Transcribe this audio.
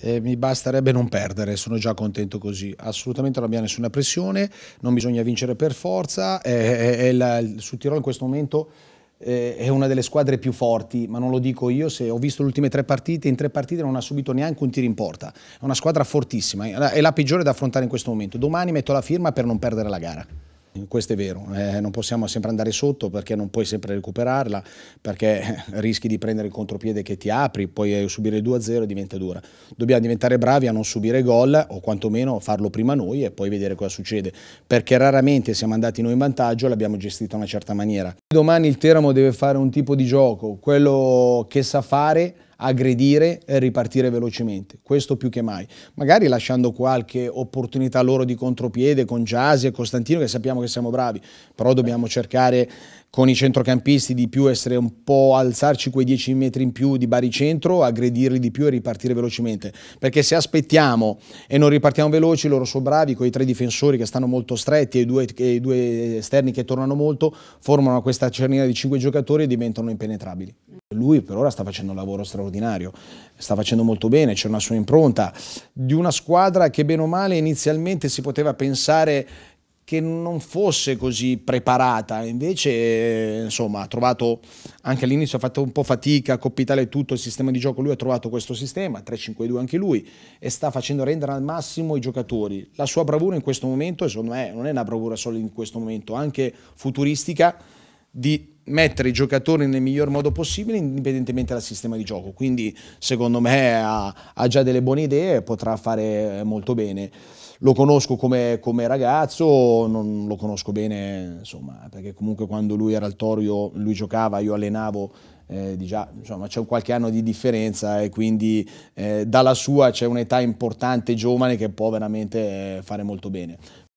eh, mi basterebbe non perdere, sono già contento così. Assolutamente non abbiamo nessuna pressione, non bisogna vincere per forza. Eh, eh, eh su Tirol in questo momento eh, è una delle squadre più forti, ma non lo dico io, se ho visto le ultime tre partite, in tre partite non ha subito neanche un tiro in porta. È una squadra fortissima, è la peggiore da affrontare in questo momento. Domani metto la firma per non perdere la gara questo è vero, eh, non possiamo sempre andare sotto perché non puoi sempre recuperarla, perché eh, rischi di prendere il contropiede che ti apri, poi subire il 2-0 diventa dura. Dobbiamo diventare bravi a non subire gol o quantomeno farlo prima noi e poi vedere cosa succede, perché raramente siamo andati noi in vantaggio, e l'abbiamo gestita in una certa maniera. Domani il Teramo deve fare un tipo di gioco, quello che sa fare aggredire e ripartire velocemente, questo più che mai. Magari lasciando qualche opportunità loro di contropiede con Giasi e Costantino che sappiamo che siamo bravi, però dobbiamo cercare con i centrocampisti di più essere un po' alzarci quei 10 metri in più di baricentro, aggredirli di più e ripartire velocemente, perché se aspettiamo e non ripartiamo veloci, loro sono bravi con i tre difensori che stanno molto stretti e i due, e i due esterni che tornano molto, formano questa cerniera di 5 giocatori e diventano impenetrabili lui per ora sta facendo un lavoro straordinario, sta facendo molto bene, c'è una sua impronta di una squadra che bene o male inizialmente si poteva pensare che non fosse così preparata, invece eh, insomma ha trovato, anche all'inizio ha fatto un po' fatica, a Italia tutto il sistema di gioco, lui ha trovato questo sistema, 3-5-2 anche lui, e sta facendo rendere al massimo i giocatori. La sua bravura in questo momento, secondo me, non è una bravura solo in questo momento, anche futuristica, di mettere i giocatori nel miglior modo possibile indipendentemente dal sistema di gioco, quindi secondo me ha, ha già delle buone idee e potrà fare molto bene. Lo conosco come, come, ragazzo, non lo conosco bene, insomma, perché comunque quando lui era al Toro, io, lui giocava, io allenavo, eh, già, insomma, c'è un qualche anno di differenza e quindi eh, dalla sua c'è un'età importante, giovane, che può veramente eh, fare molto bene.